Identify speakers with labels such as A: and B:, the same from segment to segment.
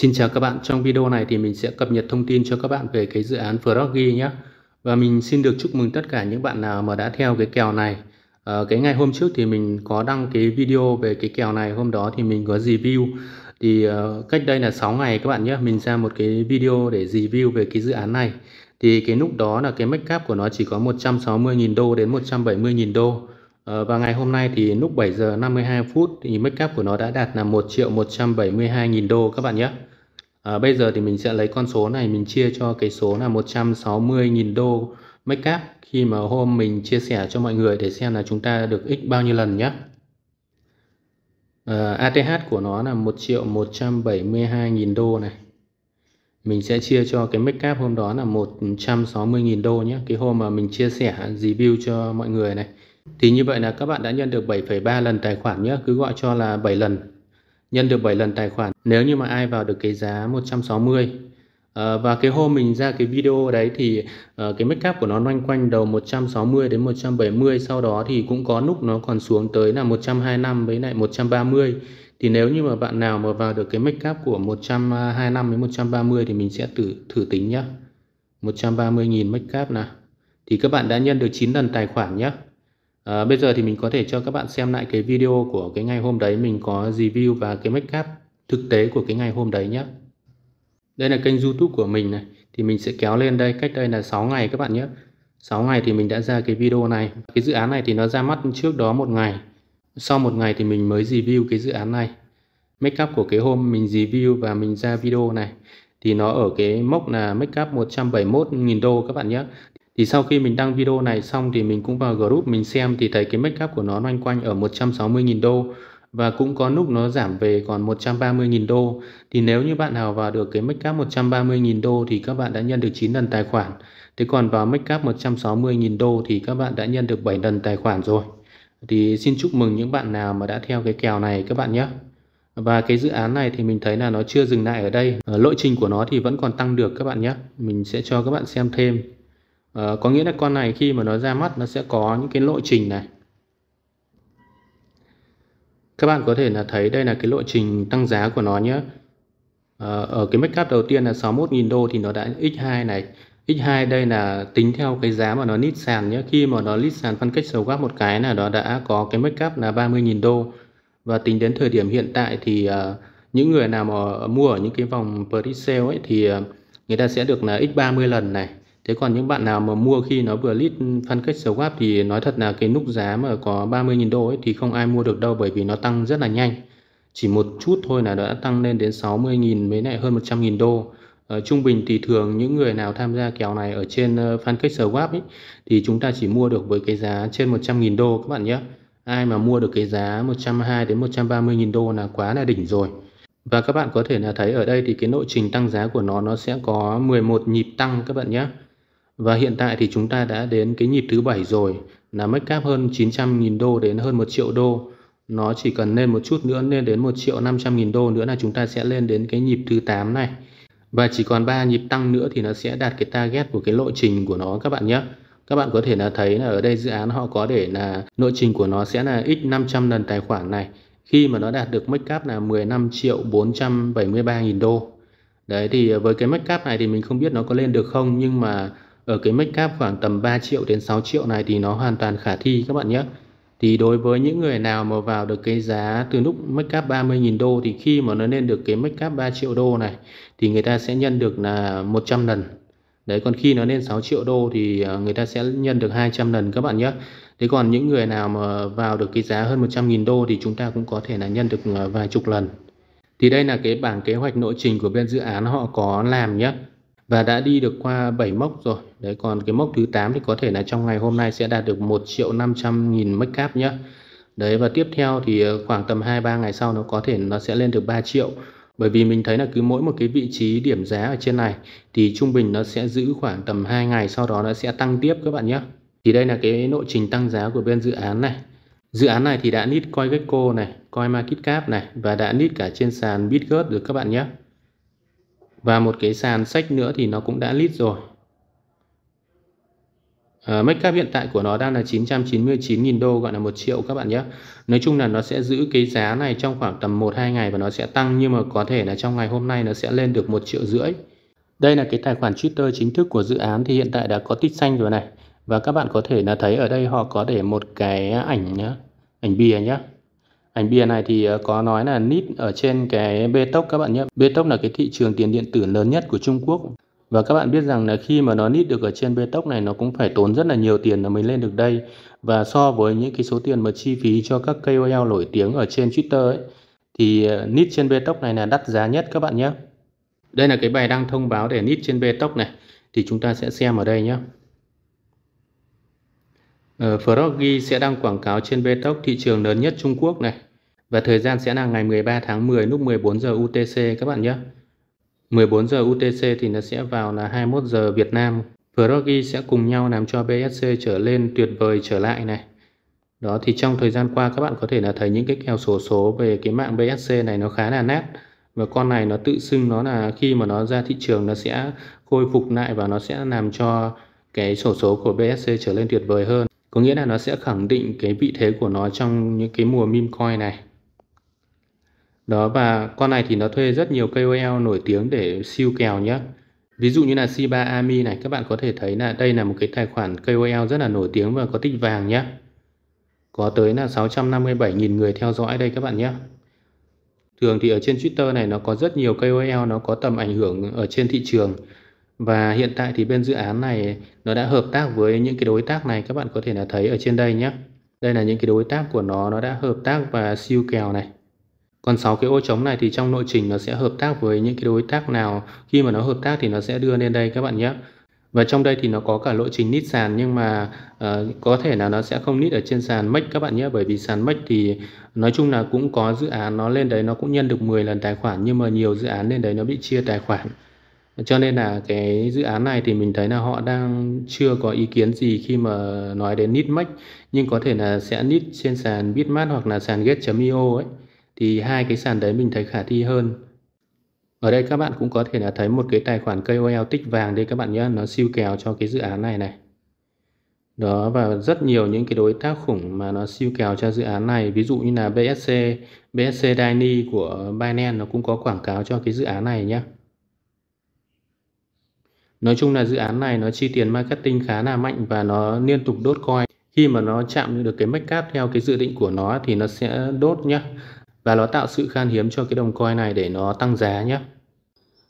A: Xin chào các bạn, trong video này thì mình sẽ cập nhật thông tin cho các bạn về cái dự án Froggy nhé. Và mình xin được chúc mừng tất cả những bạn nào mà đã theo cái kèo này. À, cái ngày hôm trước thì mình có đăng cái video về cái kèo này, hôm đó thì mình có review. Thì uh, cách đây là 6 ngày các bạn nhé, mình ra một cái video để review về cái dự án này. Thì cái lúc đó là cái make up của nó chỉ có 160.000 đô đến 170.000 đô. Ờ, và ngày hôm nay thì lúc 7 giờ 52 phút thì make up của nó đã đạt là 1 triệu 172 nghìn đô các bạn nhé. À, bây giờ thì mình sẽ lấy con số này mình chia cho cái số là 160.000 đô make up khi mà hôm mình chia sẻ cho mọi người để xem là chúng ta được x bao nhiêu lần nhé. À, ờ, ATH của nó là 1 triệu 172.000 đô này. Mình sẽ chia cho cái make up hôm đó là 160.000 đô nhé. Cái hôm mà mình chia sẻ review cho mọi người này. Thì như vậy là các bạn đã nhân được 7,3 lần tài khoản nhé. Cứ gọi cho là 7 lần nhân được 7 lần tài khoản nếu như mà ai vào được cái giá 160 à, ờ, và cái hôm mình ra cái video đấy thì à, cái make up của nó loanh quanh đầu 160 đến 170 sau đó thì cũng có lúc nó còn xuống tới là 125 với lại 130 thì nếu như mà bạn nào mà vào được cái make up của 125 đến 130 thì mình sẽ thử thử tính nhá 130.000 make up nè thì các bạn đã nhân được 9 lần tài khoản nhé À, bây giờ thì mình có thể cho các bạn xem lại cái video của cái ngày hôm đấy mình có review và cái make up thực tế của cái ngày hôm đấy nhé. Đây là kênh YouTube của mình này, thì mình sẽ kéo lên đây cách đây là 6 ngày các bạn nhé. 6 ngày thì mình đã ra cái video này. Cái dự án này thì nó ra mắt trước đó một ngày. Sau một ngày thì mình mới review cái dự án này. Make up của cái hôm mình review và mình ra video này thì nó ở cái mốc là make up 171.000 đô các bạn nhé thì sau khi mình đăng video này xong thì mình cũng vào group mình xem thì thấy cái make up của nó loanh quanh ở 160.000 đô và cũng có lúc nó giảm về còn 130.000 đô thì nếu như bạn nào vào được cái make up 130.000 đô thì các bạn đã nhân được 9 lần tài khoản thế còn vào make up 160.000 đô thì các bạn đã nhân được 7 lần tài khoản rồi thì xin chúc mừng những bạn nào mà đã theo cái kèo này các bạn nhé và cái dự án này thì mình thấy là nó chưa dừng lại ở đây ờ, lộ trình của nó thì vẫn còn tăng được các bạn nhé mình sẽ cho các bạn xem thêm à, có nghĩa là con này khi mà nó ra mắt nó sẽ có những cái lộ trình này các bạn có thể là thấy đây là cái lộ trình tăng giá của nó nhé à, ở cái make up đầu tiên là 61.000 đô thì nó đã x2 này x2 đây là tính theo cái giá mà nó lít sàn nhé khi mà nó lít sàn phân cách sầu gáp một cái là nó đã có cái make up là 30.000 đô và tính đến thời điểm hiện tại thì uh, những người nào mà mua ở những cái vòng pre-sale ấy thì uh, người ta sẽ được là x30 lần này Thế còn những bạn nào mà mua khi nó vừa lít sầu gáp thì nói thật là cái nút giá mà có 30.000 đô ấy thì không ai mua được đâu bởi vì nó tăng rất là nhanh. Chỉ một chút thôi là đã tăng lên đến 60.000 với lại hơn 100.000 đô. Ở ờ, trung bình thì thường những người nào tham gia kèo này ở trên phân ờ, Pancake Swap ấy thì chúng ta chỉ mua được với cái giá trên 100.000 đô các bạn nhé. Ai mà mua được cái giá 120 đến 130.000 đô là quá là đỉnh rồi. Và các bạn có thể là thấy ở đây thì cái nội trình tăng giá của nó nó sẽ có 11 nhịp tăng các bạn nhé. Và hiện tại thì chúng ta đã đến cái nhịp thứ bảy rồi là make cap hơn 900.000 đô đến hơn 1 triệu đô. Nó chỉ cần lên một chút nữa lên đến 1 triệu 500.000 đô nữa là chúng ta sẽ lên đến cái nhịp thứ 8 này. Và chỉ còn 3 nhịp tăng nữa thì nó sẽ đạt cái target của cái lộ trình của nó các bạn nhé. Các bạn có thể là thấy là ở đây dự án họ có để là lộ trình của nó sẽ là x 500 lần tài khoản này. Khi mà nó đạt được make cap là 15 triệu 473 nghìn đô. Đấy thì với cái make cap này thì mình không biết nó có lên được không nhưng mà ở cái make cap khoảng tầm 3 triệu đến 6 triệu này thì nó hoàn toàn khả thi các bạn nhé thì đối với những người nào mà vào được cái giá từ lúc make up 30.000 đô thì khi mà nó lên được cái make cap 3 triệu đô này thì người ta sẽ nhân được là 100 lần đấy còn khi nó lên 6 triệu đô thì ờ, người ta sẽ nhân được 200 lần các bạn nhé thế còn những người nào mà vào được cái giá hơn 100.000 đô thì chúng ta cũng có thể là nhân được ờ, vài chục lần thì đây là cái bảng kế hoạch nội trình của bên dự án họ có làm nhé và đã đi được qua 7 mốc rồi đấy còn cái mốc thứ 8 thì có thể là trong ngày hôm nay sẽ đạt được 1 triệu 500 nghìn make up nhé đấy và tiếp theo thì ờ, khoảng tầm 2-3 ngày sau nó có thể nó sẽ lên được 3 triệu bởi vì mình thấy là cứ mỗi một cái vị trí điểm giá ở trên này thì trung bình nó sẽ giữ khoảng tầm 2 ngày sau đó nó sẽ tăng tiếp các bạn nhé thì đây là cái lộ trình tăng giá của bên dự án này Dự án này thì đã nít coi Gecko này, coi Market Cap này và đã nít cả trên sàn BitGet được các bạn nhé và một cái sàn sách nữa thì nó cũng đã list rồi Uh, ờ, make up hiện tại của nó đang là 999.000 đô gọi là 1 triệu các bạn nhé Nói chung là nó sẽ giữ cái giá này trong khoảng tầm 1-2 ngày và nó sẽ tăng nhưng mà có thể là trong ngày hôm nay nó sẽ lên được 1 triệu rưỡi Đây là cái tài khoản Twitter chính thức của dự án thì hiện tại đã có tích xanh rồi này Và các bạn có thể là thấy ở đây họ có để một cái ảnh nhá, ảnh bìa nhé. Ảnh bìa này thì ờ, có nói là nít ở trên cái bê tốc các bạn nhé. Bê tốc là cái thị trường tiền điện tử lớn nhất của Trung Quốc. Và các bạn biết rằng là khi mà nó nít được ở trên bê tốc này nó cũng phải tốn rất là nhiều tiền là mới lên được đây. Và so với những cái số tiền mà chi phí cho các KOL nổi tiếng ở trên Twitter ấy, thì ờ, nít trên bê tốc này là đắt giá nhất các bạn nhé. Đây là cái bài đăng thông báo để nít trên bê tốc này. Thì chúng ta sẽ xem ở đây nhé. Ờ, Froggy sẽ đăng quảng cáo trên bê tốc thị trường lớn nhất Trung Quốc này. Và thời gian sẽ là ngày 13 tháng 10 lúc 14 giờ UTC các bạn nhé. 14 giờ UTC thì nó sẽ vào là 21 giờ Việt Nam. Froggy sẽ cùng nhau làm cho BSC trở lên tuyệt vời trở lại này. Đó thì trong thời gian qua các bạn có thể là thấy những cái kèo sổ số, số về cái mạng BSC này nó khá là nát và con này nó tự xưng nó là khi mà nó ra thị trường nó sẽ khôi phục lại và nó sẽ làm cho cái sổ số của BSC trở lên tuyệt vời hơn. Có nghĩa là nó sẽ khẳng định cái vị thế của nó trong những cái mùa meme coin này đó và con này thì nó thuê rất nhiều KOL nổi tiếng để siêu kèo nhé ví dụ như là Shiba Ami này các bạn có thể thấy là đây là một cái tài khoản KOL rất là nổi tiếng và có tích vàng nhé có tới là 657.000 người theo dõi đây các bạn nhé thường thì ở trên Twitter này nó có rất nhiều KOL nó có tầm ảnh hưởng ở trên thị trường và hiện tại thì bên dự án này nó đã hợp tác với những cái đối tác này các bạn có thể là thấy ở trên đây nhé đây là những cái đối tác của nó nó đã hợp tác và siêu kèo này còn sáu cái ô trống này thì trong nội trình nó sẽ hợp tác với những cái đối tác nào khi mà nó hợp tác thì nó sẽ đưa lên đây các bạn nhé và trong đây thì nó có cả lộ trình nít sàn nhưng mà uh, có thể là nó sẽ không nít ở trên sàn MEX các bạn nhé bởi vì sàn MEX thì nói chung là cũng có dự án nó lên đấy nó cũng nhân được 10 lần tài khoản nhưng mà nhiều dự án lên đấy nó bị chia tài khoản cho nên là cái dự án này thì mình thấy là họ đang chưa có ý kiến gì khi mà nói đến nít MEX nhưng có thể là sẽ nít trên sàn Bitmart hoặc là sàn get.io ấy thì hai cái sàn đấy mình thấy khả thi hơn ở đây các bạn cũng có thể là thấy một cái tài khoản KOL tích vàng đây các bạn nhé nó siêu kèo cho cái dự án này này đó và rất nhiều những cái đối tác khủng mà nó siêu kèo cho dự án này ví dụ như là BSC BSC Dani của Binance nó cũng có quảng cáo cho cái dự án này nhé Nói chung là dự án này nó chi tiền marketing khá là mạnh và nó liên tục đốt coin khi mà nó chạm được cái make cap theo cái dự định của nó thì nó sẽ đốt nhá và nó tạo sự khan hiếm cho cái đồng coin này để nó tăng giá nhé.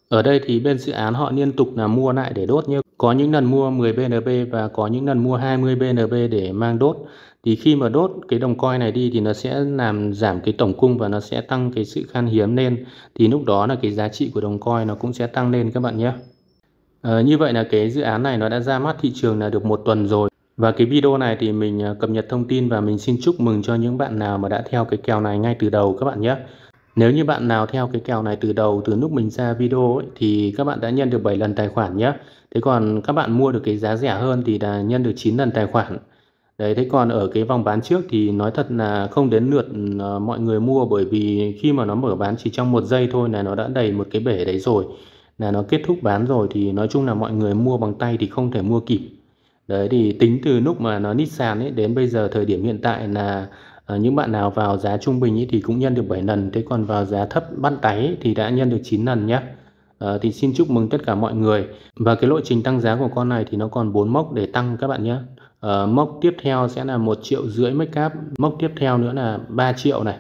A: Ở đây thì bên dự án họ liên tục là mua lại để đốt nhé. Có những lần mua 10 BNB và có những lần mua 20 BNB để mang đốt. Thì khi mà đốt cái đồng coin này đi thì nó sẽ làm giảm cái tổng cung và nó sẽ tăng cái sự khan hiếm lên. Thì lúc đó là cái giá trị của đồng coin nó cũng sẽ tăng lên các bạn nhé. À, như vậy là cái dự án này nó đã ra mắt thị trường là được một tuần rồi. Và cái video này thì mình à, cập nhật thông tin và mình xin chúc mừng cho những bạn nào mà đã theo cái kèo này ngay từ đầu các bạn nhé. Nếu như bạn nào theo cái kèo này từ đầu từ lúc mình ra video ấy, thì các bạn đã nhân được 7 lần tài khoản nhé. Thế còn các bạn mua được cái giá rẻ hơn thì là nhân được 9 lần tài khoản. Đấy thế còn ở cái vòng bán trước thì nói thật là không đến lượt à, mọi người mua bởi vì khi mà nó mở bán chỉ trong một giây thôi là nó đã đầy một cái bể đấy rồi. Là nó kết thúc bán rồi thì nói chung là mọi người mua bằng tay thì không thể mua kịp đấy thì tính từ lúc mà nó nít sàn ấy đến bây giờ thời điểm hiện tại là uh, những bạn nào vào giá trung bình ấy thì cũng nhân được 7 lần thế còn vào giá thấp bắt đáy thì đã nhân được 9 lần nhé À, ờ, thì xin chúc mừng tất cả mọi người và cái lộ trình tăng giá của con này thì nó còn 4 mốc để tăng các bạn nhé à, ờ, mốc tiếp theo sẽ là một triệu rưỡi make up mốc tiếp theo nữa là 3 triệu này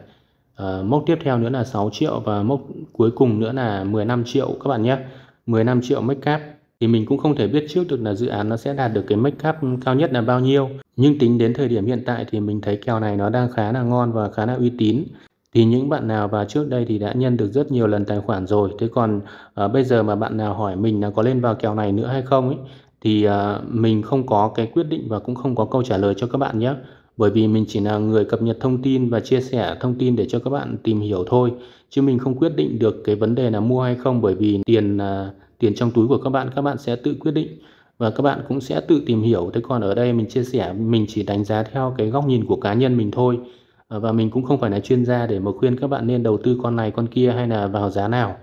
A: à, mốc tiếp theo nữa là 6 triệu và mốc cuối cùng nữa là 15 triệu các bạn nhé 15 triệu make up thì mình cũng không thể biết trước được là dự án nó sẽ đạt được cái make up cao nhất là bao nhiêu nhưng tính đến thời điểm hiện tại thì mình thấy kèo này nó đang khá là ngon và khá là uy tín thì những bạn nào vào trước đây thì đã nhân được rất nhiều lần tài khoản rồi thế còn à, bây giờ mà bạn nào hỏi mình là có lên vào kèo này nữa hay không ấy thì à, mình không có cái quyết định và cũng không có câu trả lời cho các bạn nhé bởi vì mình chỉ là người cập nhật thông tin và chia sẻ thông tin để cho các bạn tìm hiểu thôi chứ mình không quyết định được cái vấn đề là mua hay không bởi vì tiền à, tiền trong túi của các bạn các bạn sẽ tự quyết định và các bạn cũng sẽ tự tìm hiểu thế còn ở đây mình chia sẻ mình chỉ đánh giá theo cái góc nhìn của cá nhân mình thôi ờ, và mình cũng không phải là chuyên gia để mà khuyên các bạn nên đầu tư con này con kia hay là vào giá nào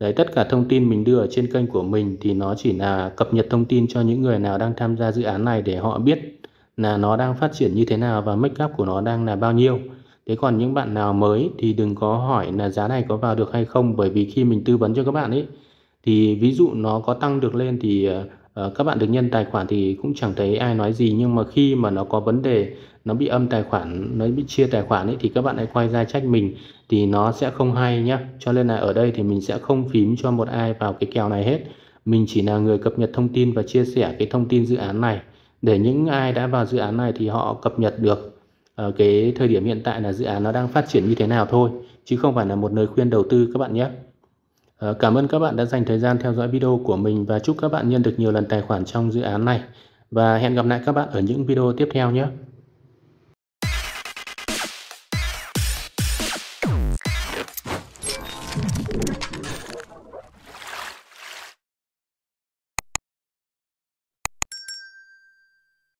A: đấy tất cả thông tin mình đưa ở trên kênh của mình thì nó chỉ là cập nhật thông tin cho những người nào đang tham gia dự án này để họ biết là nó đang phát triển như thế nào và make up của nó đang là bao nhiêu thế còn những bạn nào mới thì đừng có hỏi là giá này có vào được hay không bởi vì khi mình tư vấn cho các bạn ấy thì ví dụ nó có tăng được lên thì uh, các bạn được nhân tài khoản thì cũng chẳng thấy ai nói gì nhưng mà khi mà nó có vấn đề nó bị âm tài khoản nó bị chia tài khoản ấy thì các bạn hãy quay ra trách mình thì nó sẽ không hay nhá cho nên là ở đây thì mình sẽ không phím cho một ai vào cái kèo này hết mình chỉ là người cập nhật thông tin và chia sẻ cái thông tin dự án này để những ai đã vào dự án này thì họ cập nhật được uh, cái thời điểm hiện tại là dự án nó đang phát triển như thế nào thôi chứ không phải là một lời khuyên đầu tư các bạn nhé Ờ, cảm ơn các bạn đã dành thời gian theo dõi video của mình và chúc các bạn nhân được nhiều lần tài khoản trong dự án này. Và hẹn gặp lại các bạn ở những video tiếp theo nhé.